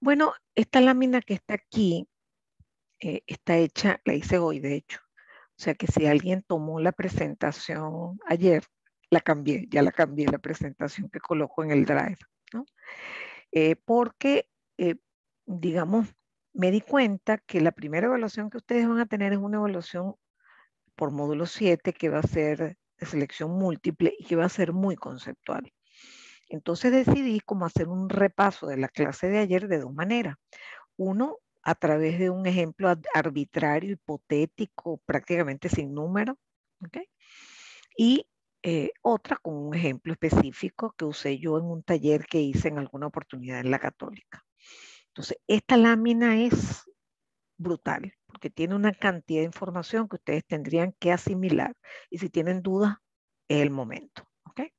Bueno, esta lámina que está aquí eh, está hecha, la hice hoy de hecho. O sea que si alguien tomó la presentación ayer, la cambié, ya la cambié la presentación que coloco en el drive, ¿no? Eh, porque, eh, digamos, me di cuenta que la primera evaluación que ustedes van a tener es una evaluación por módulo 7 que va a ser de selección múltiple y que va a ser muy conceptual. Entonces decidí cómo hacer un repaso de la clase de ayer de dos maneras. Uno, a través de un ejemplo arbitrario, hipotético, prácticamente sin número. ¿okay? Y eh, otra con un ejemplo específico que usé yo en un taller que hice en alguna oportunidad en la católica. Entonces, esta lámina es brutal porque tiene una cantidad de información que ustedes tendrían que asimilar y si tienen dudas es el momento. ¿okay?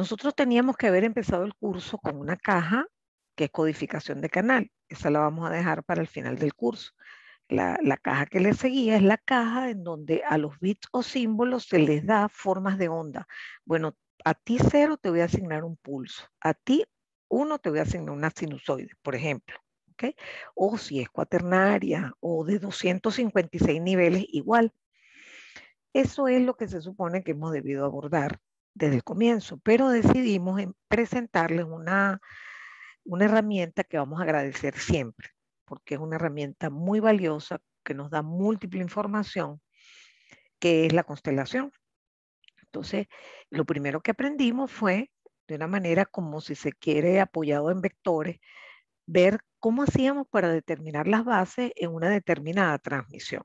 Nosotros teníamos que haber empezado el curso con una caja que es codificación de canal. Esa la vamos a dejar para el final del curso. La, caja que le seguía es la caja en donde a los bits o símbolos se les da formas de onda. Bueno, a ti cero te voy a asignar un pulso, a ti uno te voy a asignar una sinusoide, por ejemplo. O si es cuaternaria o de 256 niveles, igual. Eso es lo que se supone que hemos debido abordar desde el comienzo, pero decidimos presentarles una, herramienta que vamos a agradecer siempre, porque es una herramienta muy valiosa que nos da múltiple información, que es la constelación. Entonces, lo primero que aprendimos fue, de una manera como si se quiere, apoyado en vectores, ver cómo hacíamos para determinar las bases en una determinada transmisión.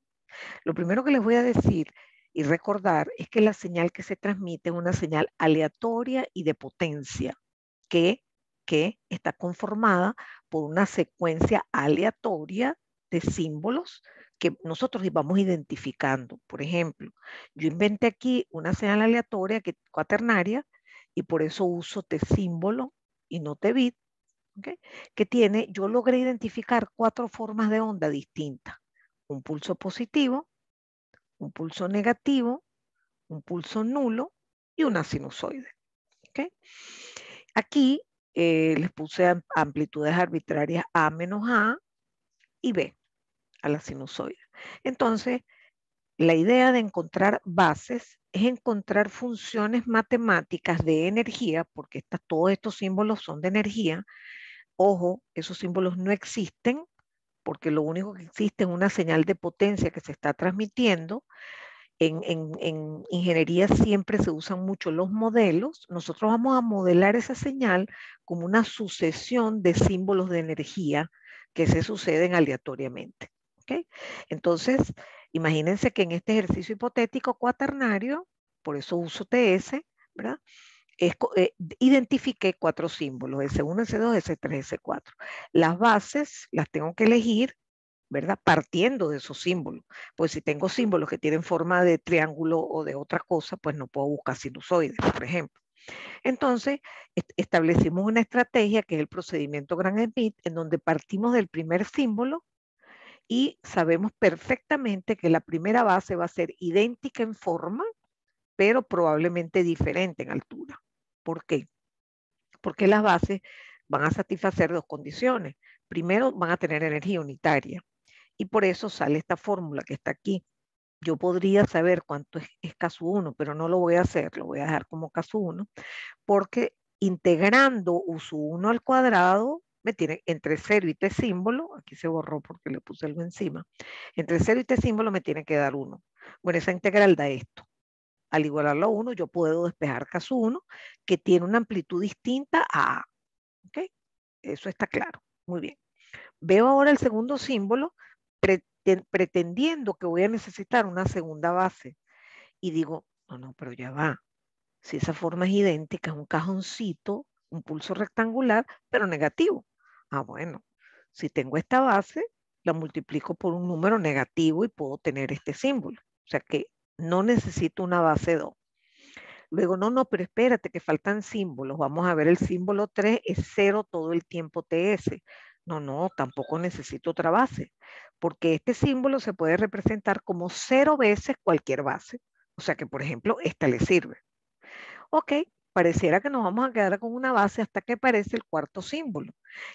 Lo primero que les voy a decir y recordar es que la señal que se transmite es una señal aleatoria y de potencia que, que está conformada por una secuencia aleatoria de símbolos que nosotros íbamos identificando. Por ejemplo, yo inventé aquí una señal aleatoria que, cuaternaria y por eso uso T este símbolo y no te bit, que tiene, yo logré identificar cuatro formas de onda distintas. Un pulso positivo, un pulso negativo, un pulso nulo y una sinusoide. Aquí eh, les puse amplitudes arbitrarias A menos A y B a la sinusoide. Entonces, la idea de encontrar bases es encontrar funciones matemáticas de energía, porque todos estos símbolos son de energía. Ojo, esos símbolos no existen porque lo único que existe es una señal de potencia que se está transmitiendo. En, ingeniería siempre se usan mucho los modelos. Nosotros vamos a modelar esa señal como una sucesión de símbolos de energía que se suceden aleatoriamente. ¿okay? Entonces, imagínense que en este ejercicio hipotético cuaternario, por eso uso TS, ¿verdad? es, eh, identifiqué cuatro símbolos, S1, S2, S3, S4. Las bases las tengo que elegir, ¿verdad? Partiendo de esos símbolos. Pues si tengo símbolos que tienen forma de triángulo o de otra cosa, pues no puedo buscar sinusoides, por ejemplo. Entonces, establecimos una estrategia que es el procedimiento Grand smith en donde partimos del primer símbolo y sabemos perfectamente que la primera base va a ser idéntica en forma, pero probablemente diferente en altura. ¿Por qué? Porque las bases van a satisfacer dos condiciones. Primero, van a tener energía unitaria. Y por eso sale esta fórmula que está aquí. Yo podría saber cuánto es, caso 1, pero no lo voy a hacer, lo voy a dejar como caso 1, porque integrando u 1 al cuadrado, me tiene entre 0 y T símbolo, aquí se borró porque le puse algo encima, entre 0 y T símbolo me tiene que dar 1. Bueno, esa integral da esto al igualarlo a 1, yo puedo despejar caso 1, que tiene una amplitud distinta a A. ¿Ok? Eso está claro. Muy bien. Veo ahora el segundo símbolo, pretendiendo que voy a necesitar una segunda base. Y digo, no, no, pero ya va. Si esa forma es idéntica, es un cajoncito, un pulso rectangular, pero negativo. Ah, bueno, si tengo esta base, la multiplico por un número negativo y puedo tener este símbolo. O sea que no necesito una base 2. Luego, no, no, pero espérate que faltan símbolos. Vamos a ver, el símbolo 3 es 0 todo el tiempo TS. No, no, tampoco necesito otra base, porque este símbolo se puede representar como 0 veces cualquier base. O sea que, por ejemplo, esta le sirve. Ok, pareciera que nos vamos a quedar con una base hasta que aparece el cuarto símbolo.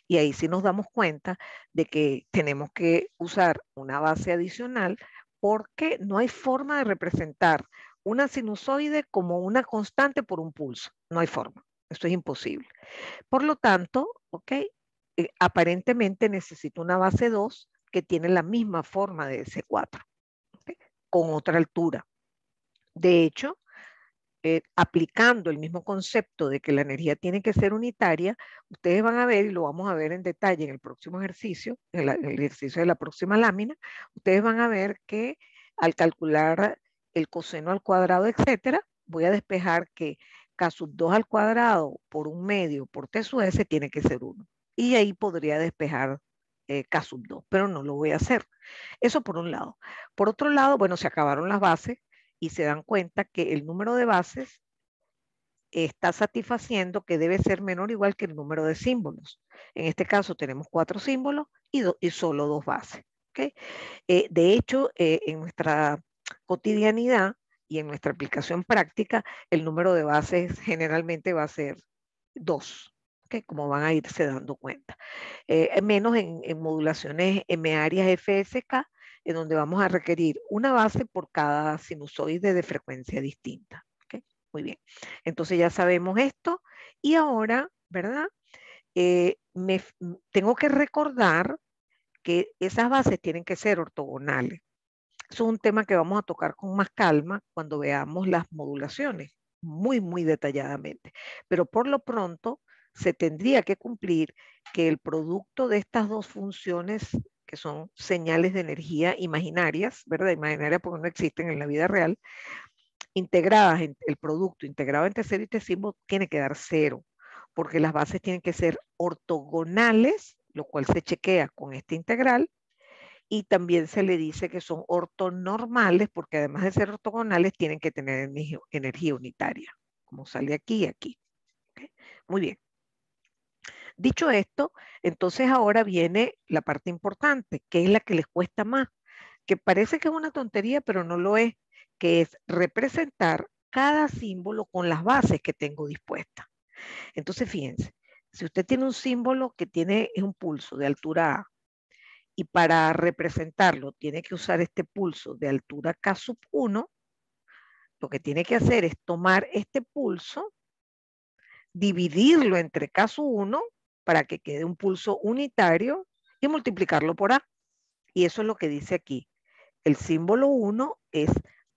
Y ahí sí nos damos cuenta de que tenemos que usar una base adicional porque no hay forma de representar una sinusoide como una constante por un pulso. No hay forma. Esto es imposible. Por lo tanto, ¿ok? Eh, aparentemente necesito una base 2 que tiene la misma forma de S4, con otra altura. De hecho, eh, aplicando el mismo concepto de que la energía tiene que ser unitaria, ustedes van a ver, y lo vamos a ver en detalle en el próximo ejercicio, en, el ejercicio de la próxima lámina, ustedes van a ver que al calcular el coseno al cuadrado, etcétera, voy a despejar que K sub 2 al cuadrado por un medio por T sub S tiene que ser 1. Y ahí podría despejar K sub 2, pero no lo voy a hacer. Eso por un lado. Por otro lado, bueno, se acabaron las bases, y se dan cuenta que el número de bases está satisfaciendo que debe ser menor o igual que el número de símbolos. En este caso tenemos cuatro símbolos y, y solo dos bases. ¿okay? Eh, de hecho, eh, en nuestra cotidianidad y en nuestra aplicación práctica, el número de bases generalmente va a ser dos, ¿okay? como van a irse dando cuenta. Eh, menos en, en modulaciones M áreas FSK, donde vamos a requerir una base por cada sinusoide de frecuencia distinta. ¿okay? Muy bien, entonces ya sabemos esto y ahora, ¿verdad? Eh, me, tengo que recordar que esas bases tienen que ser ortogonales. Es un tema que vamos a tocar con más calma cuando veamos las modulaciones, muy, muy detalladamente. Pero por lo pronto, se tendría que cumplir que el producto de estas dos funciones que son señales de energía imaginarias, ¿verdad? Imaginarias porque no existen en la vida real, integradas en el producto, integrado entre cero y tecimo, este tiene que dar cero, porque las bases tienen que ser ortogonales, lo cual se chequea con esta integral, y también se le dice que son ortonormales, porque además de ser ortogonales, tienen que tener energía unitaria, como sale aquí y aquí. Muy bien. Dicho esto, entonces ahora viene la parte importante, que es la que les cuesta más, que parece que es una tontería, pero no lo es, que es representar cada símbolo con las bases que tengo dispuestas. Entonces, fíjense, si usted tiene un símbolo que tiene un pulso de altura A y para representarlo tiene que usar este pulso de altura K sub 1, lo que tiene que hacer es tomar este pulso, dividirlo entre K sub 1 para que quede un pulso unitario y multiplicarlo por A. Y eso es lo que dice aquí. El símbolo 1 es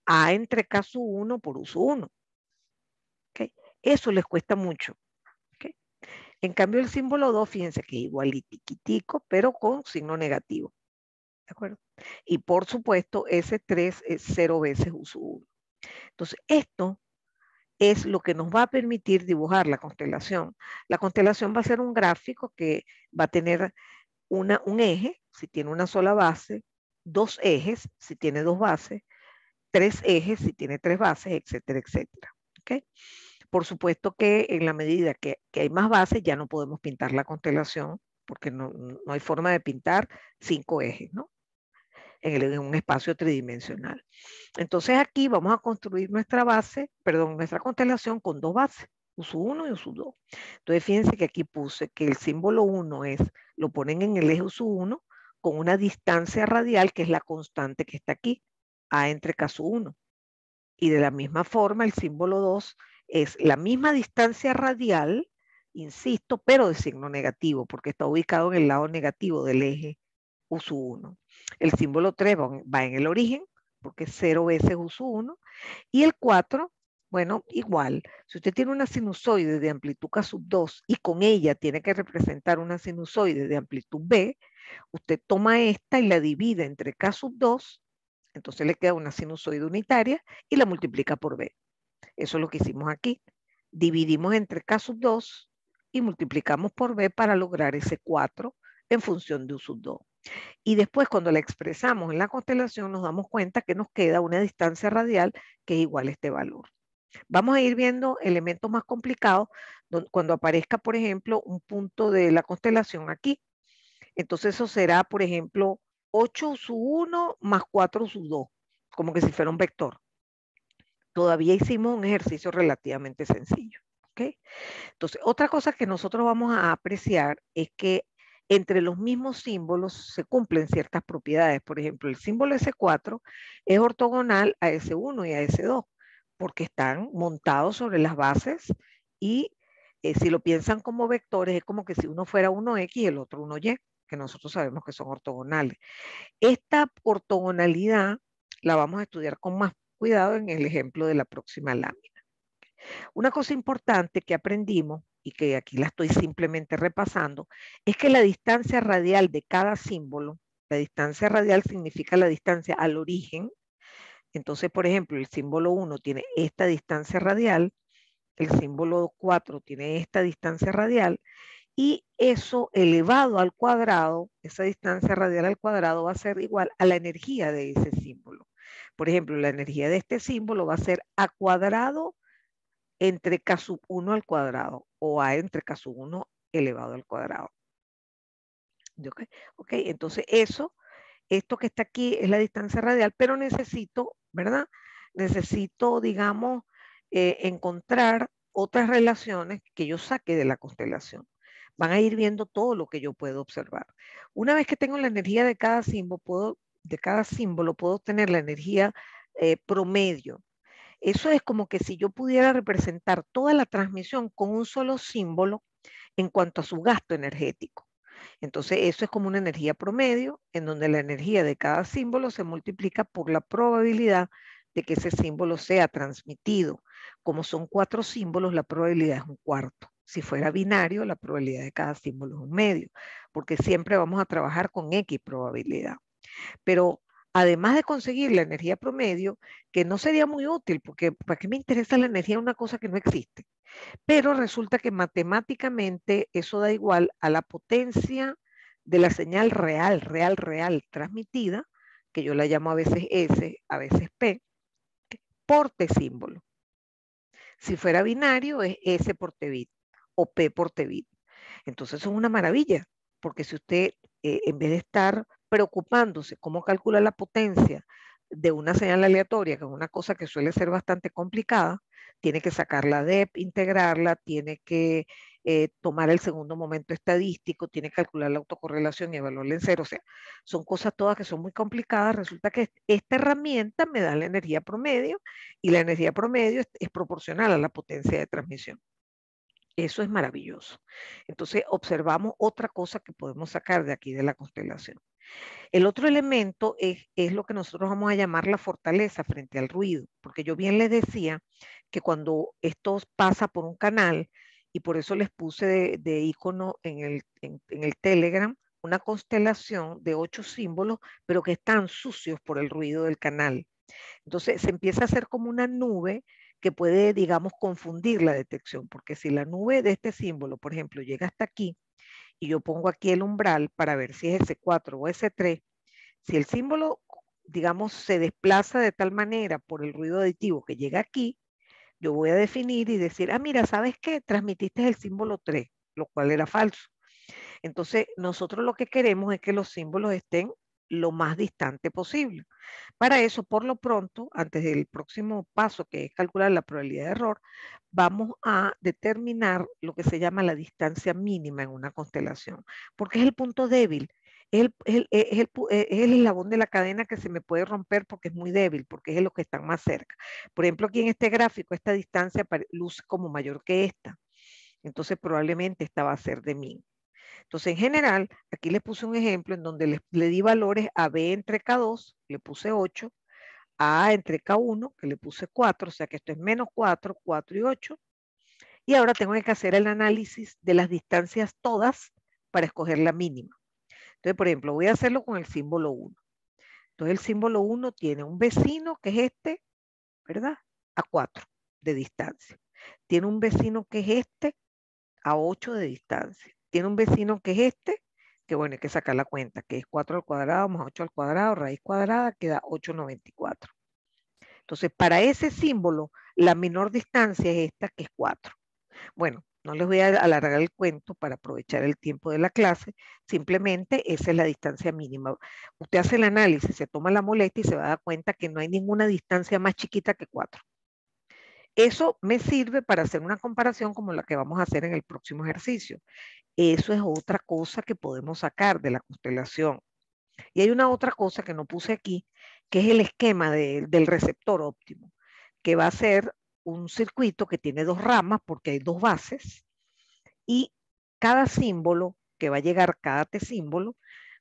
A entre K 1 por U 1. ¿Okay? Eso les cuesta mucho. ¿Okay? En cambio, el símbolo 2, fíjense que es tiquitico, pero con signo negativo. ¿De acuerdo? Y por supuesto, ese 3 es 0 veces U 1. Entonces, esto es lo que nos va a permitir dibujar la constelación. La constelación va a ser un gráfico que va a tener una, un eje, si tiene una sola base, dos ejes, si tiene dos bases, tres ejes, si tiene tres bases, etcétera, etcétera. ¿Okay? Por supuesto que en la medida que, hay más bases, ya no podemos pintar la constelación, porque no, no hay forma de pintar cinco ejes, ¿no? en, el, un espacio tridimensional. Entonces aquí vamos a construir nuestra base, perdón, nuestra constelación con dos bases, u 1 y u 2. Entonces fíjense que aquí puse que el símbolo 1 es, lo ponen en el eje u 1 con una distancia radial que es la constante que está aquí, A entre caso 1. Y de la misma forma el símbolo 2 es la misma distancia radial, insisto, pero de signo negativo, porque está ubicado en el lado negativo del eje USU1. El símbolo 3 va en el origen, porque 0 veces u 1 Y el 4, bueno, igual. Si usted tiene una sinusoide de amplitud K sub 2 y con ella tiene que representar una sinusoide de amplitud B, usted toma esta y la divide entre K sub 2, entonces le queda una sinusoide unitaria y la multiplica por B. Eso es lo que hicimos aquí. Dividimos entre K sub 2 y multiplicamos por B para lograr ese 4 en función de U sub 2. Y después cuando la expresamos en la constelación nos damos cuenta que nos queda una distancia radial que es igual a este valor. Vamos a ir viendo elementos más complicados cuando aparezca, por ejemplo, un punto de la constelación aquí. Entonces eso será, por ejemplo, 8 su 1 más 4 su 2, como que si fuera un vector. Todavía hicimos un ejercicio relativamente sencillo. Entonces, otra cosa que nosotros vamos a apreciar es que entre los mismos símbolos se cumplen ciertas propiedades. Por ejemplo, el símbolo S4 es ortogonal a S1 y a S2 porque están montados sobre las bases y eh, si lo piensan como vectores, es como que si uno fuera 1X y el otro 1Y, que nosotros sabemos que son ortogonales. Esta ortogonalidad la vamos a estudiar con más cuidado en el ejemplo de la próxima lámina. Una cosa importante que aprendimos y que aquí la estoy simplemente repasando, es que la distancia radial de cada símbolo, la distancia radial significa la distancia al origen, entonces, por ejemplo, el símbolo 1 tiene esta distancia radial, el símbolo 4 tiene esta distancia radial, y eso elevado al cuadrado, esa distancia radial al cuadrado va a ser igual a la energía de ese símbolo. Por ejemplo, la energía de este símbolo va a ser a cuadrado entre k sub 1 al cuadrado o a entre k sub 1 elevado al cuadrado. ok, entonces eso, esto que está aquí es la distancia radial, pero necesito, ¿verdad? Necesito, digamos, eh, encontrar otras relaciones que yo saque de la constelación. Van a ir viendo todo lo que yo puedo observar. Una vez que tengo la energía de cada símbolo, puedo, de cada símbolo, puedo obtener la energía eh, promedio eso es como que si yo pudiera representar toda la transmisión con un solo símbolo en cuanto a su gasto energético. Entonces, eso es como una energía promedio, en donde la energía de cada símbolo se multiplica por la probabilidad de que ese símbolo sea transmitido. Como son cuatro símbolos, la probabilidad es un cuarto. Si fuera binario, la probabilidad de cada símbolo es un medio, porque siempre vamos a trabajar con X probabilidad. Pero además de conseguir la energía promedio, que no sería muy útil, porque ¿para qué me interesa la energía una cosa que no existe? Pero resulta que matemáticamente eso da igual a la potencia de la señal real, real, real transmitida, que yo la llamo a veces S, a veces P, por T símbolo. Si fuera binario es S por T bit o P por T bit. Entonces eso es una maravilla, porque si usted eh, en vez de estar preocupándose cómo calcula la potencia de una señal aleatoria, que es una cosa que suele ser bastante complicada, tiene que sacar la DEP, integrarla, tiene que eh, tomar el segundo momento estadístico, tiene que calcular la autocorrelación y evaluarla en cero. O sea, son cosas todas que son muy complicadas. Resulta que esta herramienta me da la energía promedio y la energía promedio es proporcional a la potencia de transmisión. Eso es maravilloso. Entonces observamos otra cosa que podemos sacar de aquí de la constelación. El otro elemento es, lo que nosotros vamos a llamar la fortaleza frente al ruido, porque yo bien les decía que cuando esto pasa por un canal, y por eso les puse de, icono en el, en el Telegram, una constelación de ocho símbolos, pero que están sucios por el ruido del canal. Entonces se empieza a hacer como una nube que puede, digamos, confundir la detección, porque si la nube de este símbolo, por ejemplo, llega hasta aquí, y yo pongo aquí el umbral para ver si es S4 o S3, si el símbolo, digamos, se desplaza de tal manera por el ruido aditivo que llega aquí, yo voy a definir y decir, ah, mira, ¿sabes qué? Transmitiste el símbolo 3, lo cual era falso. Entonces, nosotros lo que queremos es que los símbolos estén lo más distante posible. Para eso, por lo pronto, antes del próximo paso, que es calcular la probabilidad de error, vamos a determinar lo que se llama la distancia mínima en una constelación, porque es el punto débil, es el, eslabón de la cadena que se me puede romper porque es muy débil, porque es los que están más cerca. Por ejemplo, aquí en este gráfico, esta distancia luce como mayor que esta. Entonces, probablemente esta va a ser de mí entonces, en general, aquí les puse un ejemplo en donde le, le di valores a B entre K2, le puse 8, a entre K1, que le puse 4, o sea que esto es menos 4, 4 y 8. Y ahora tengo que hacer el análisis de las distancias todas para escoger la mínima. Entonces, por ejemplo, voy a hacerlo con el símbolo 1. Entonces, el símbolo 1 tiene un vecino, que es este, ¿verdad? A 4 de distancia. Tiene un vecino que es este, a 8 de distancia tiene un vecino que es este, que bueno, hay que sacar la cuenta, que es 4 al cuadrado más 8 al cuadrado, raíz cuadrada, queda 8,94. Entonces, para ese símbolo, la menor distancia es esta, que es 4. Bueno, no les voy a alargar el cuento para aprovechar el tiempo de la clase, simplemente esa es la distancia mínima. Usted hace el análisis, se toma la molestia y se va a dar cuenta que no hay ninguna distancia más chiquita que 4. Eso me sirve para hacer una comparación como la que vamos a hacer en el próximo ejercicio. Eso es otra cosa que podemos sacar de la constelación. Y hay una otra cosa que no puse aquí, que es el esquema del receptor óptimo, que va a ser un circuito que tiene dos ramas porque hay dos bases y cada símbolo que va a llegar, cada T símbolo,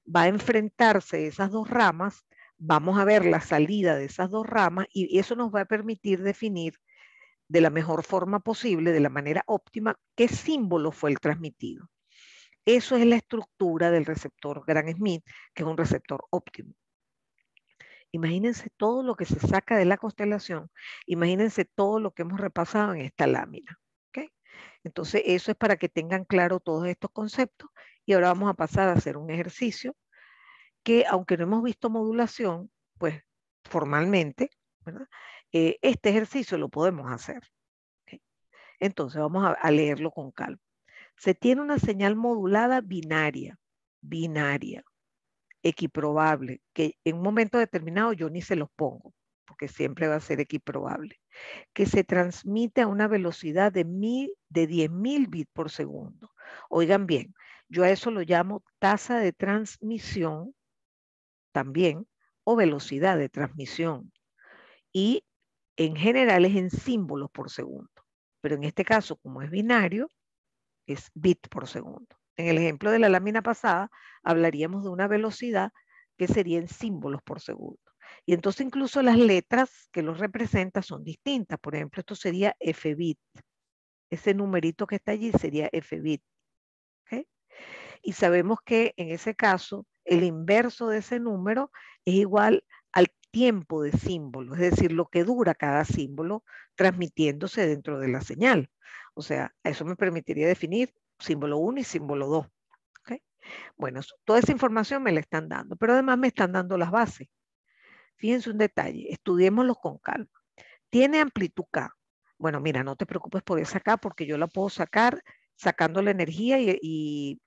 va a enfrentarse a esas dos ramas, vamos a ver la salida de esas dos ramas y eso nos va a permitir definir de la mejor forma posible, de la manera óptima, qué símbolo fue el transmitido. Eso es la estructura del receptor Gran Smith, que es un receptor óptimo. Imagínense todo lo que se saca de la constelación, imagínense todo lo que hemos repasado en esta lámina. Entonces, eso es para que tengan claro todos estos conceptos. Y ahora vamos a pasar a hacer un ejercicio que, aunque no hemos visto modulación, pues formalmente, ¿verdad? Eh, este ejercicio lo podemos hacer. Entonces vamos a, leerlo con calma. Se tiene una señal modulada binaria, binaria, equiprobable, que en un momento determinado yo ni se los pongo, porque siempre va a ser equiprobable, que se transmite a una velocidad de, de 10.000 bits por segundo. Oigan bien, yo a eso lo llamo tasa de transmisión también o velocidad de transmisión. Y en general es en símbolos por segundo, pero en este caso, como es binario, es bit por segundo. En el ejemplo de la lámina pasada, hablaríamos de una velocidad que sería en símbolos por segundo. Y entonces incluso las letras que lo representan son distintas. Por ejemplo, esto sería F bit. Ese numerito que está allí sería F bit. Y sabemos que en ese caso, el inverso de ese número es igual al tiempo de símbolo, es decir, lo que dura cada símbolo transmitiéndose dentro de la señal. O sea, eso me permitiría definir símbolo 1 y símbolo 2. Bueno, toda esa información me la están dando, pero además me están dando las bases. Fíjense un detalle, estudiémoslo con calma. Tiene amplitud K. Bueno, mira, no te preocupes por esa K porque yo la puedo sacar sacando la energía y,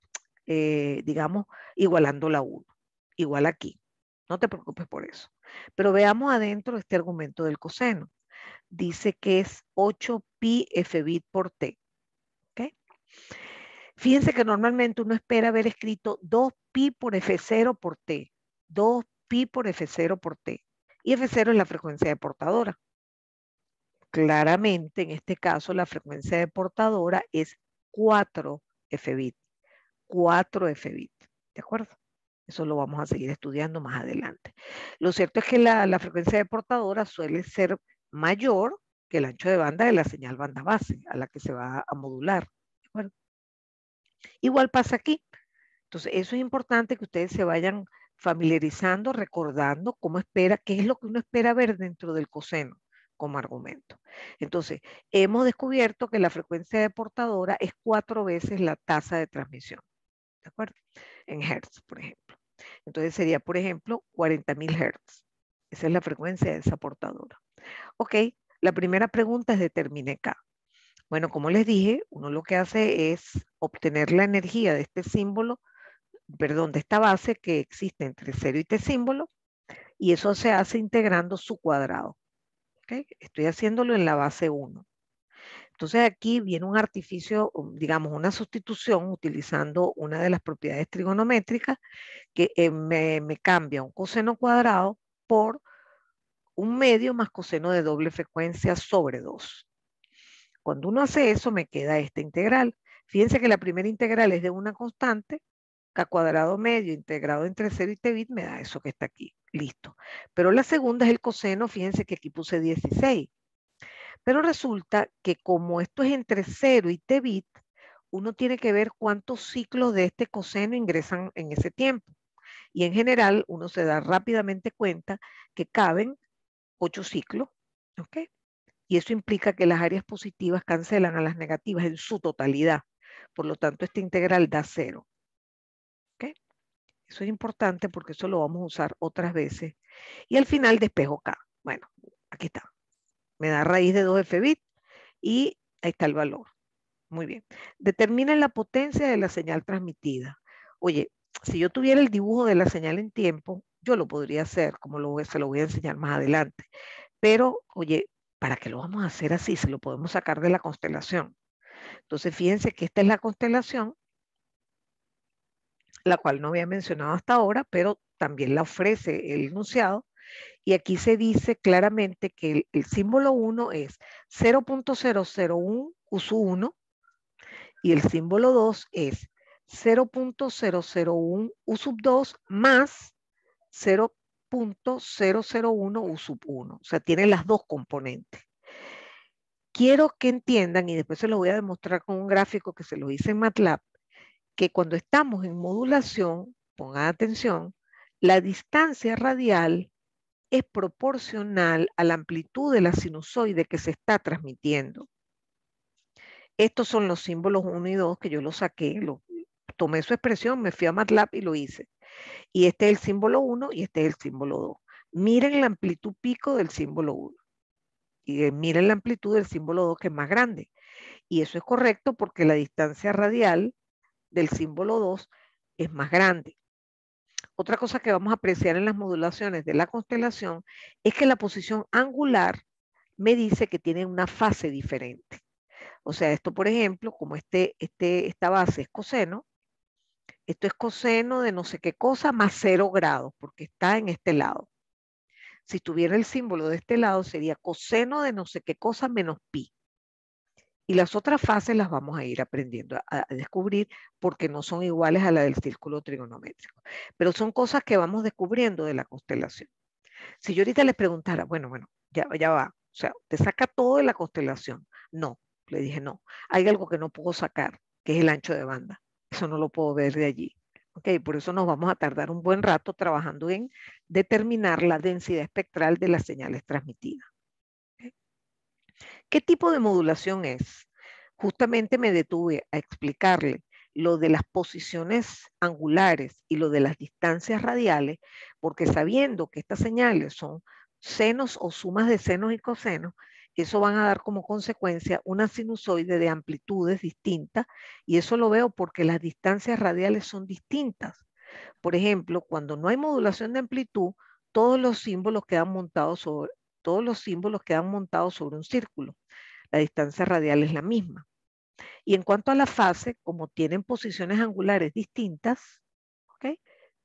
eh, digamos, igualando la 1, igual aquí. No te preocupes por eso. Pero veamos adentro este argumento del coseno. Dice que es 8pi f bit por t. Fíjense que normalmente uno espera haber escrito 2pi por f0 por t. 2pi por f0 por t. Y f0 es la frecuencia de portadora. Claramente, en este caso, la frecuencia de portadora es 4 fbit bit. 4 f bit. ¿De acuerdo? Eso lo vamos a seguir estudiando más adelante. Lo cierto es que la, frecuencia de portadora suele ser mayor que el ancho de banda de la señal banda base a la que se va a modular. igual pasa aquí. Entonces, eso es importante que ustedes se vayan familiarizando, recordando cómo espera, qué es lo que uno espera ver dentro del coseno como argumento. Entonces, hemos descubierto que la frecuencia de portadora es cuatro veces la tasa de transmisión. ¿de acuerdo? En hertz, por ejemplo. Entonces sería, por ejemplo, 40.000 hertz. Esa es la frecuencia de esa portadora. Ok, la primera pregunta es determine K. Bueno, como les dije, uno lo que hace es obtener la energía de este símbolo, perdón, de esta base que existe entre 0 y T símbolo, y eso se hace integrando su cuadrado. ¿okay? Estoy haciéndolo en la base 1. Entonces aquí viene un artificio, um, digamos, una sustitución utilizando una de las propiedades trigonométricas que eh, me, cambia un coseno cuadrado por un medio más coseno de doble frecuencia sobre 2. Cuando uno hace eso, me queda esta integral. Fíjense que la primera integral es de una constante, k cuadrado medio integrado entre 0 y t bit me da eso que está aquí. Listo. Pero la segunda es el coseno, fíjense que aquí puse 16. Pero resulta que como esto es entre 0 y t bit, uno tiene que ver cuántos ciclos de este coseno ingresan en ese tiempo. Y en general, uno se da rápidamente cuenta que caben 8 ciclos, Y eso implica que las áreas positivas cancelan a las negativas en su totalidad. Por lo tanto, esta integral da 0. Eso es importante porque eso lo vamos a usar otras veces. Y al final despejo K. Bueno, aquí está. Me da raíz de 2F y ahí está el valor. Muy bien. Determina la potencia de la señal transmitida. Oye, si yo tuviera el dibujo de la señal en tiempo, yo lo podría hacer, como lo, se lo voy a enseñar más adelante. Pero, oye, ¿para qué lo vamos a hacer así? Se lo podemos sacar de la constelación. Entonces, fíjense que esta es la constelación, la cual no había mencionado hasta ahora, pero también la ofrece el enunciado. Y aquí se dice claramente que el, símbolo 1 es 0.001 u 1 y el símbolo 2 es 0.001 sub 2 más 0.001 u 1. O sea, tiene las dos componentes. Quiero que entiendan, y después se lo voy a demostrar con un gráfico que se lo hice en MATLAB, que cuando estamos en modulación, pongan atención, la distancia radial es proporcional a la amplitud de la sinusoide que se está transmitiendo. Estos son los símbolos 1 y 2 que yo los saqué, lo, tomé su expresión, me fui a MATLAB y lo hice. Y este es el símbolo 1 y este es el símbolo 2. Miren la amplitud pico del símbolo 1. Y eh, miren la amplitud del símbolo 2 que es más grande. Y eso es correcto porque la distancia radial del símbolo 2 es más grande. Otra cosa que vamos a apreciar en las modulaciones de la constelación es que la posición angular me dice que tiene una fase diferente. O sea, esto, por ejemplo, como este, este, esta base es coseno, esto es coseno de no sé qué cosa más cero grados, porque está en este lado. Si tuviera el símbolo de este lado, sería coseno de no sé qué cosa menos pi. Y las otras fases las vamos a ir aprendiendo a, descubrir porque no son iguales a la del círculo trigonométrico. Pero son cosas que vamos descubriendo de la constelación. Si yo ahorita les preguntara, bueno, bueno, ya, ya va, o sea, te saca todo de la constelación. No, le dije, no, hay algo que no puedo sacar, que es el ancho de banda. Eso no lo puedo ver de allí. Okay, por eso nos vamos a tardar un buen rato trabajando en determinar la densidad espectral de las señales transmitidas. ¿Qué tipo de modulación es? Justamente me detuve a explicarle lo de las posiciones angulares y lo de las distancias radiales, porque sabiendo que estas señales son senos o sumas de senos y cosenos, eso van a dar como consecuencia una sinusoide de amplitudes distintas y eso lo veo porque las distancias radiales son distintas. Por ejemplo, cuando no hay modulación de amplitud, todos los símbolos quedan montados sobre, todos los símbolos quedan montados sobre un círculo. La distancia radial es la misma. Y en cuanto a la fase, como tienen posiciones angulares distintas,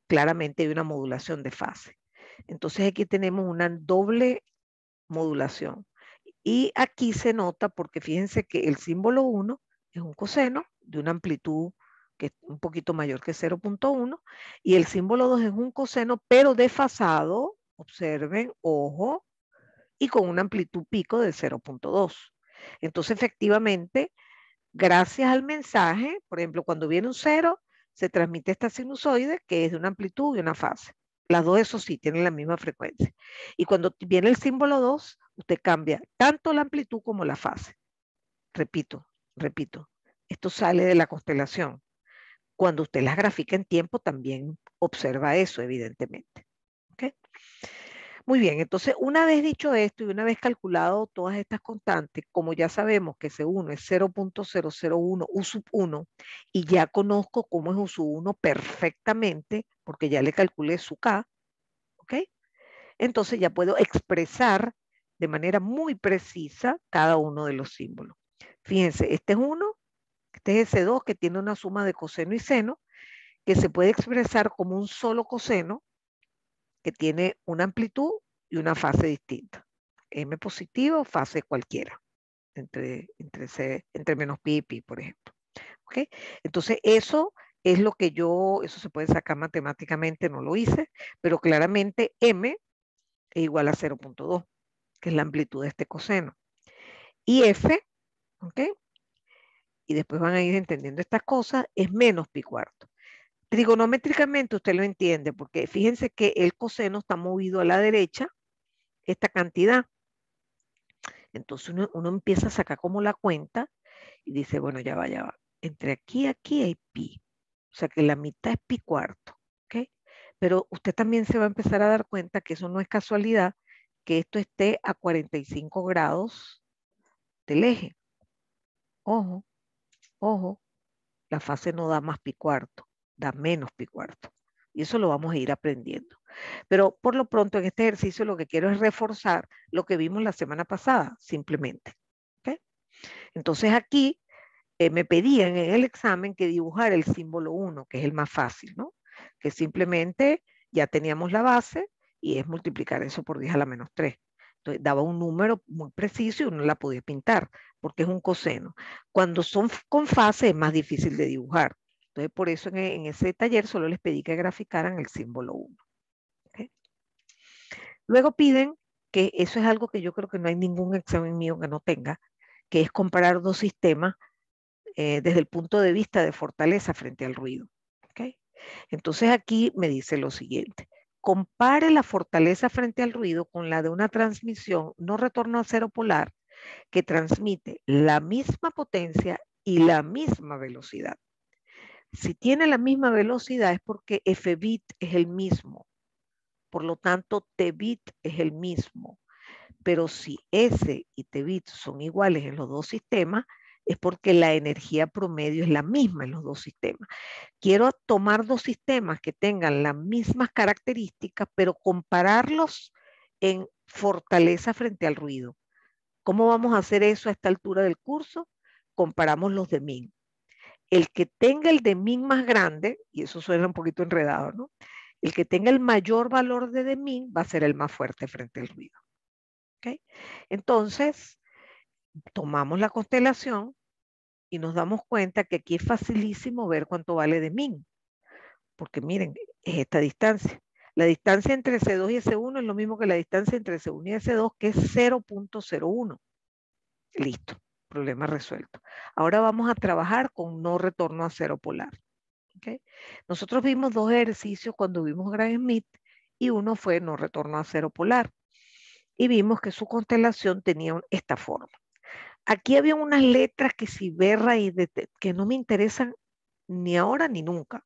claramente hay una modulación de fase. Entonces aquí tenemos una doble modulación. Y aquí se nota porque fíjense que el símbolo 1 es un coseno de una amplitud que es un poquito mayor que 0.1 y el símbolo 2 es un coseno pero desfasado, observen, ojo, y con una amplitud pico de 0.2. Entonces, efectivamente, gracias al mensaje, por ejemplo, cuando viene un cero se transmite esta sinusoide que es de una amplitud y una fase. Las dos, eso sí, tienen la misma frecuencia. Y cuando viene el símbolo 2, usted cambia tanto la amplitud como la fase. Repito, repito, esto sale de la constelación. Cuando usted las grafica en tiempo, también observa eso, evidentemente. ¿Okay? Muy bien, entonces una vez dicho esto y una vez calculado todas estas constantes, como ya sabemos que ese 1 es 0.001 U 1 y ya conozco cómo es U 1 perfectamente porque ya le calculé su K, ¿ok? Entonces ya puedo expresar de manera muy precisa cada uno de los símbolos. Fíjense, este es 1, este es S2 que tiene una suma de coseno y seno que se puede expresar como un solo coseno que tiene una amplitud y una fase distinta. M positivo, fase cualquiera, entre, entre, entre menos pi y pi, por ejemplo. Entonces, eso es lo que yo, eso se puede sacar matemáticamente, no lo hice, pero claramente M es igual a 0.2, que es la amplitud de este coseno. Y F, ¿ok? Y después van a ir entendiendo estas cosas, es menos pi cuarto. Trigonométricamente usted lo entiende, porque fíjense que el coseno está movido a la derecha, esta cantidad. Entonces uno, empieza a sacar como la cuenta y dice, bueno, ya va, ya va. Entre aquí y aquí hay pi. O sea que la mitad es pi cuarto. Pero usted también se va a empezar a dar cuenta que eso no es casualidad, que esto esté a 45 grados del eje. Ojo, ojo, la fase no da más pi cuarto da menos pi cuarto. Y eso lo vamos a ir aprendiendo. Pero por lo pronto en este ejercicio lo que quiero es reforzar lo que vimos la semana pasada, simplemente. Entonces aquí eh, me pedían en el examen que dibujar el símbolo 1, que es el más fácil, ¿no? Que simplemente ya teníamos la base y es multiplicar eso por 10 a la menos 3. Entonces daba un número muy preciso y uno la podía pintar porque es un coseno. Cuando son con fase es más difícil de dibujar. Entonces, por eso e, en, ese taller solo les pedí que graficaran el símbolo 1. Luego piden que eso es algo que yo creo que no hay ningún examen mío que no tenga, que es comparar dos sistemas eh, desde el punto de vista de fortaleza frente al ruido. Entonces aquí me dice lo siguiente, compare la fortaleza frente al ruido con la de una transmisión no retorno a cero polar que transmite la misma potencia y la misma velocidad. Si tiene la misma velocidad es porque f bit es el mismo. Por lo tanto, t bit es el mismo. Pero si S y t bit son iguales en los dos sistemas, es porque la energía promedio es la misma en los dos sistemas. Quiero tomar dos sistemas que tengan las mismas características, pero compararlos en fortaleza frente al ruido. ¿Cómo vamos a hacer eso a esta altura del curso? Comparamos los de MIN el que tenga el de min más grande, y eso suena un poquito enredado, ¿no? El que tenga el mayor valor de de min va a ser el más fuerte frente al ruido. ¿Okay? Entonces, tomamos la constelación y nos damos cuenta que aquí es facilísimo ver cuánto vale de min. Porque miren, es esta distancia. La distancia entre S2 y S1 es lo mismo que la distancia entre c 1 y S2, que es 0.01. Listo. Problema resuelto. Ahora vamos a trabajar con no retorno a cero polar. ¿okay? Nosotros vimos dos ejercicios cuando vimos Gran Smith y uno fue no retorno a cero polar. Y vimos que su constelación tenía esta forma. Aquí había unas letras que si verra y de, que no me interesan ni ahora ni nunca.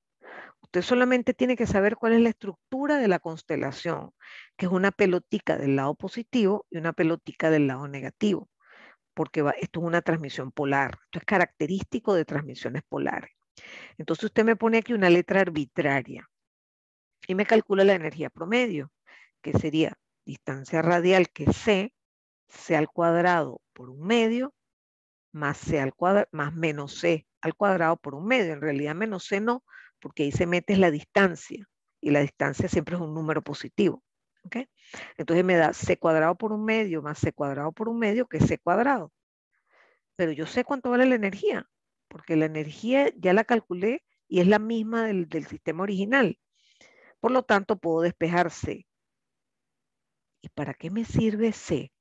Usted solamente tiene que saber cuál es la estructura de la constelación, que es una pelotica del lado positivo y una pelotica del lado negativo porque esto es una transmisión polar, esto es característico de transmisiones polares. Entonces usted me pone aquí una letra arbitraria y me calcula la energía promedio, que sería distancia radial que C, C al cuadrado por un medio, más C al cuadrado, más menos C al cuadrado por un medio. En realidad menos C no, porque ahí se mete la distancia, y la distancia siempre es un número positivo. Entonces me da c cuadrado por un medio más c cuadrado por un medio, que es c cuadrado. Pero yo sé cuánto vale la energía, porque la energía ya la calculé y es la misma del, sistema original. Por lo tanto, puedo despejar c. ¿Y para qué me sirve c?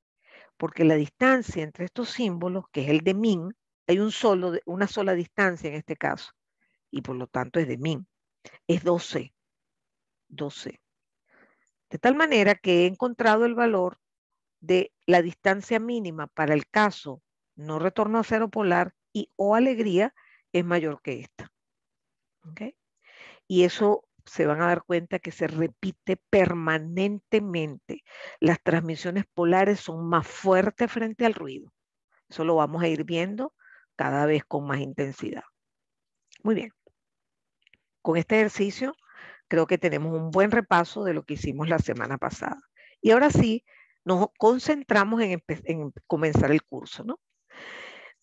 Porque la distancia entre estos símbolos, que es el de min, hay un solo, una sola distancia en este caso, y por lo tanto es de min. Es 12. 12. De tal manera que he encontrado el valor de la distancia mínima para el caso no retorno a cero polar y o alegría es mayor que esta. ¿Okay? Y eso se van a dar cuenta que se repite permanentemente. Las transmisiones polares son más fuertes frente al ruido. Eso lo vamos a ir viendo cada vez con más intensidad. Muy bien. Con este ejercicio Creo que tenemos un buen repaso de lo que hicimos la semana pasada. Y ahora sí, nos concentramos en, comenzar el curso,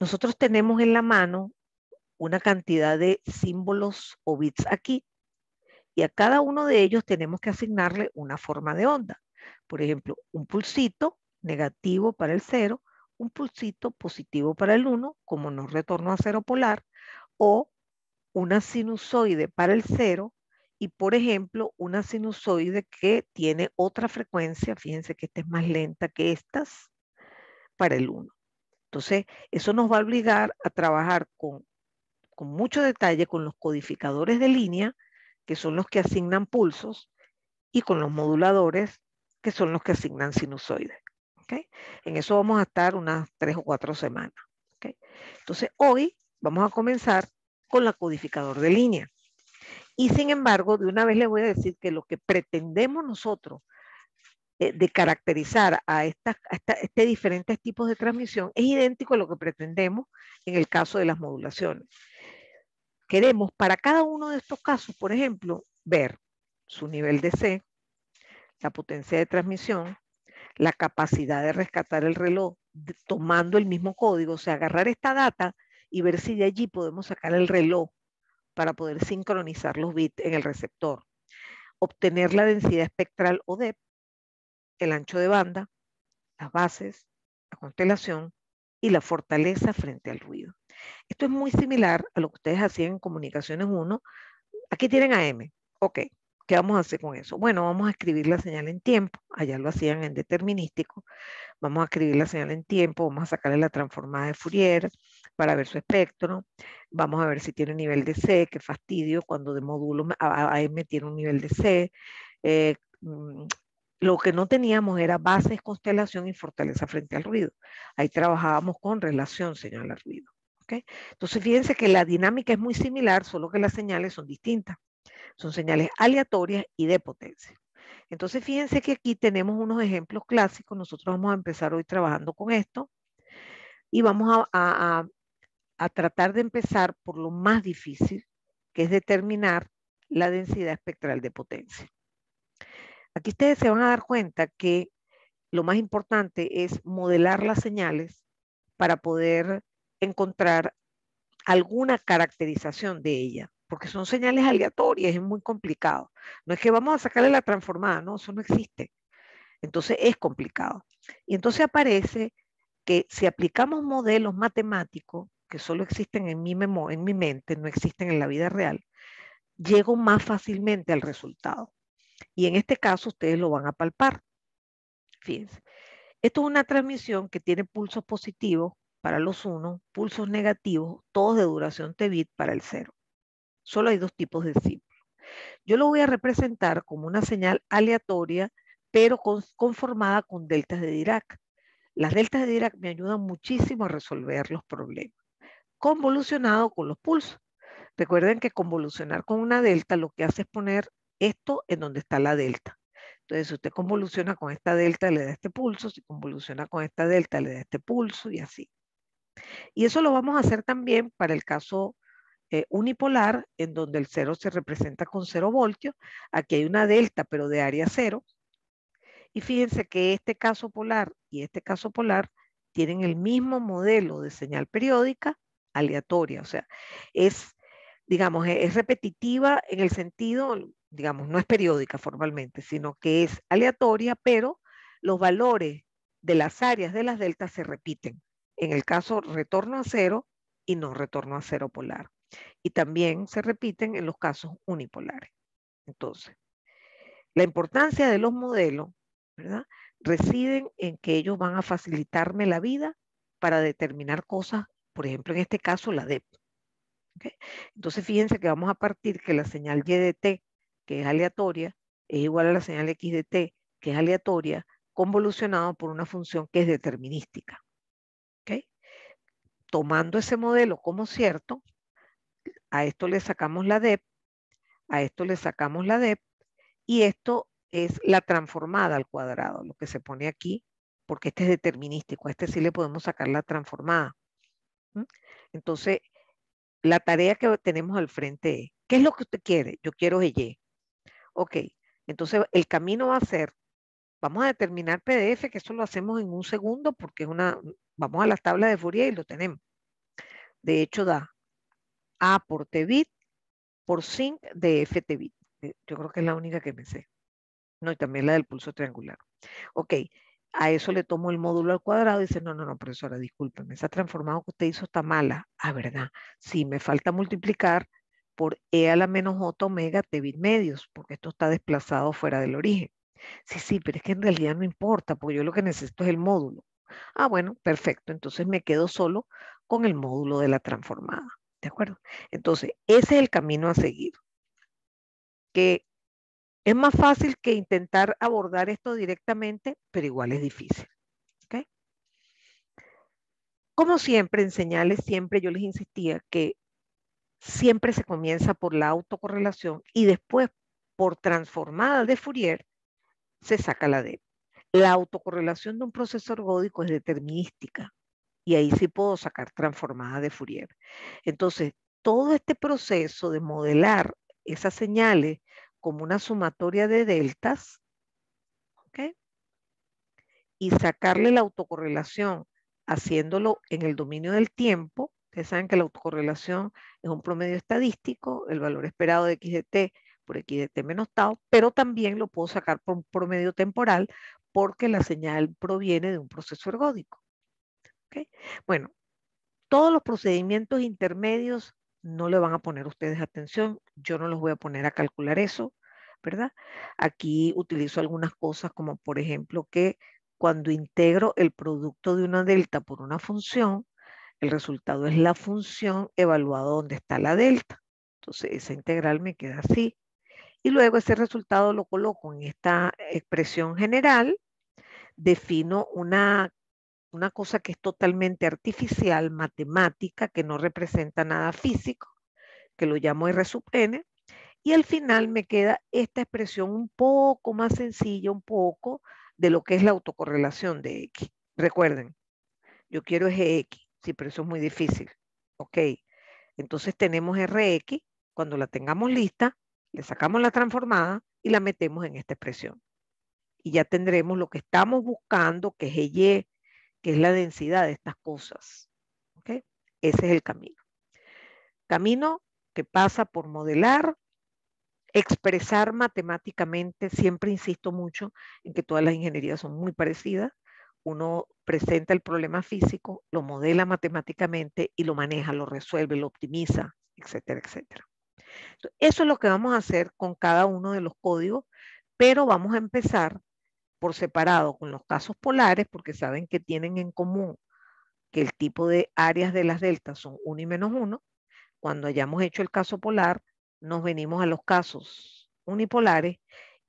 Nosotros tenemos en la mano una cantidad de símbolos o bits aquí y a cada uno de ellos tenemos que asignarle una forma de onda. Por ejemplo, un pulsito negativo para el cero, un pulsito positivo para el 1, como nos retorno a cero polar, o una sinusoide para el cero, y por ejemplo una sinusoide que tiene otra frecuencia, fíjense que esta es más lenta que estas, para el 1. Entonces, eso nos va a obligar a trabajar con, mucho detalle con los codificadores de línea, que son los que asignan pulsos, y con los moduladores, que son los que asignan sinusoides. ¿okay? En eso vamos a estar unas tres o cuatro semanas. Entonces, hoy vamos a comenzar con la codificador de línea. Y sin embargo, de una vez les voy a decir que lo que pretendemos nosotros eh, de caracterizar a, estas este diferentes tipos de transmisión es idéntico a lo que pretendemos en el caso de las modulaciones. Queremos para cada uno de estos casos, por ejemplo, ver su nivel de C, la potencia de transmisión, la capacidad de rescatar el reloj tomando el mismo código, o sea, agarrar esta data y ver si de allí podemos sacar el reloj para poder sincronizar los bits en el receptor, obtener la densidad espectral o DEP, el ancho de banda, las bases, la constelación y la fortaleza frente al ruido. Esto es muy similar a lo que ustedes hacían en Comunicaciones 1. Aquí tienen AM. Ok, ¿qué vamos a hacer con eso? Bueno, vamos a escribir la señal en tiempo. Allá lo hacían en determinístico. Vamos a escribir la señal en tiempo, vamos a sacarle la transformada de Fourier, para ver su espectro. Vamos a ver si tiene nivel de C, qué fastidio cuando de módulo a AM tiene un nivel de C. Eh, mm, lo que no teníamos era bases, constelación y fortaleza frente al ruido. Ahí trabajábamos con relación señal al ruido. ok, Entonces fíjense que la dinámica es muy similar, solo que las señales son distintas. Son señales aleatorias y de potencia. Entonces fíjense que aquí tenemos unos ejemplos clásicos. Nosotros vamos a empezar hoy trabajando con esto y vamos a, a tratar de empezar por lo más difícil, que es determinar la densidad espectral de potencia. Aquí ustedes se van a dar cuenta que lo más importante es modelar las señales para poder encontrar alguna caracterización de ella, porque son señales aleatorias, es muy complicado. No es que vamos a sacarle la transformada, no, eso no existe. Entonces es complicado. Y entonces aparece que si aplicamos modelos matemáticos, que solo existen en mi, en mi mente, no existen en la vida real, llego más fácilmente al resultado. Y en este caso ustedes lo van a palpar. Fíjense. Esto es una transmisión que tiene pulsos positivos para los 1, pulsos negativos, todos de duración T bit para el 0. Solo hay dos tipos de símbolos. Yo lo voy a representar como una señal aleatoria, pero conformada con deltas de Dirac. Las deltas de Dirac me ayudan muchísimo a resolver los problemas convolucionado con los pulsos. Recuerden que convolucionar con una delta lo que hace es poner esto en donde está la delta. Entonces, si usted convoluciona con esta delta, le da este pulso, si convoluciona con esta delta, le da este pulso y así. Y eso lo vamos a hacer también para el caso eh, unipolar, en donde el cero se representa con cero voltios. Aquí hay una delta, pero de área cero. Y fíjense que este caso polar y este caso polar tienen el mismo modelo de señal periódica, aleatoria, o sea, es, digamos, e-, es repetitiva en el sentido, digamos, no es periódica formalmente, sino que es aleatoria, pero los valores de las áreas de las deltas se repiten. En el caso retorno a cero y no retorno a cero polar. Y también se repiten en los casos unipolares. Entonces, la importancia de los modelos, ¿verdad? Residen en que ellos van a facilitarme la vida para determinar cosas por ejemplo, en este caso la DEP. Entonces, fíjense que vamos a partir que la señal Y de T, que es aleatoria, es igual a la señal X de T, que es aleatoria, convolucionado por una función que es determinística. Tomando ese modelo como cierto, a esto le sacamos la DEP, a esto le sacamos la DEP, y esto es la transformada al cuadrado, lo que se pone aquí, porque este es determinístico, a este sí le podemos sacar la transformada. Entonces, la tarea que tenemos al frente es, ¿qué es lo que usted quiere? Yo quiero Y. Ok, entonces el camino va a ser, vamos a determinar PDF, que eso lo hacemos en un segundo porque es una, vamos a las tablas de Fourier y lo tenemos. De hecho, da A por T bit por sin de F bit. Yo creo que es la única que me sé. No, y también la del pulso triangular. Ok, a eso le tomo el módulo al cuadrado y dice, no, no, no, profesora, discúlpeme, esa transformada que usted hizo está mala. Ah, ¿verdad? Sí, me falta multiplicar por e a la menos j omega te bit medios, porque esto está desplazado fuera del origen. Sí, sí, pero es que en realidad no importa, porque yo lo que necesito es el módulo. Ah, bueno, perfecto, entonces me quedo solo con el módulo de la transformada, ¿de acuerdo? Entonces, ese es el camino a seguir, que es más fácil que intentar abordar esto directamente, pero igual es difícil. Como siempre, en señales, siempre yo les insistía que siempre se comienza por la autocorrelación y después por transformada de Fourier se saca la D. La autocorrelación de un proceso ergódico es determinística y ahí sí puedo sacar transformada de Fourier. Entonces, todo este proceso de modelar esas señales como una sumatoria de deltas, ¿ok? Y sacarle la autocorrelación haciéndolo en el dominio del tiempo. Ustedes saben que la autocorrelación es un promedio estadístico, el valor esperado de x de t por x de t menos tau, pero también lo puedo sacar por un promedio temporal porque la señal proviene de un proceso ergódico. ¿Ok? Bueno, todos los procedimientos intermedios no le van a poner ustedes atención, yo no los voy a poner a calcular eso, ¿verdad? Aquí utilizo algunas cosas como por ejemplo que cuando integro el producto de una delta por una función, el resultado es la función evaluada donde está la delta. Entonces esa integral me queda así. Y luego ese resultado lo coloco en esta expresión general, defino una una cosa que es totalmente artificial, matemática, que no representa nada físico, que lo llamo R sub n, y al final me queda esta expresión un poco más sencilla, un poco de lo que es la autocorrelación de X. Recuerden, yo quiero e x sí, pero eso es muy difícil. Ok, entonces tenemos RX, cuando la tengamos lista, le sacamos la transformada y la metemos en esta expresión. Y ya tendremos lo que estamos buscando, que es e Y, que es la densidad de estas cosas. Ese es el camino. Camino que pasa por modelar, expresar matemáticamente, siempre insisto mucho en que todas las ingenierías son muy parecidas. Uno presenta el problema físico, lo modela matemáticamente y lo maneja, lo resuelve, lo optimiza, etcétera, etcétera. Eso es lo que vamos a hacer con cada uno de los códigos, pero vamos a empezar por separado con los casos polares, porque saben que tienen en común que el tipo de áreas de las deltas son 1 y menos 1. Cuando hayamos hecho el caso polar, nos venimos a los casos unipolares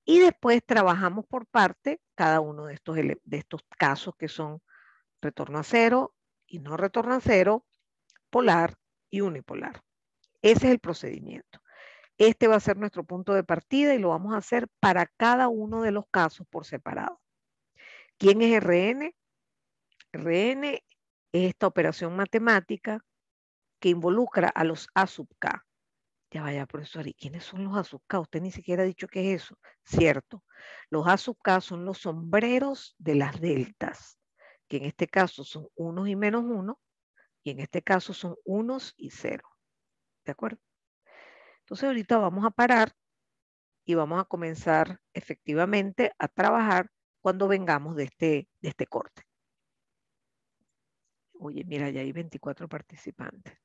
y después trabajamos por parte cada uno de estos, de estos casos que son retorno a cero y no retorno a cero, polar y unipolar. Ese es el procedimiento. Este va a ser nuestro punto de partida y lo vamos a hacer para cada uno de los casos por separado. ¿Quién es RN? RN es esta operación matemática que involucra a los A sub K. Ya vaya, profesor, ¿y quiénes son los A sub K? Usted ni siquiera ha dicho qué es eso. Cierto, los A sub K son los sombreros de las deltas, que en este caso son unos y menos uno, y en este caso son unos y cero. ¿De acuerdo? Entonces ahorita vamos a parar y vamos a comenzar efectivamente a trabajar cuando vengamos de este, de este corte. Oye, mira, ya hay 24 participantes.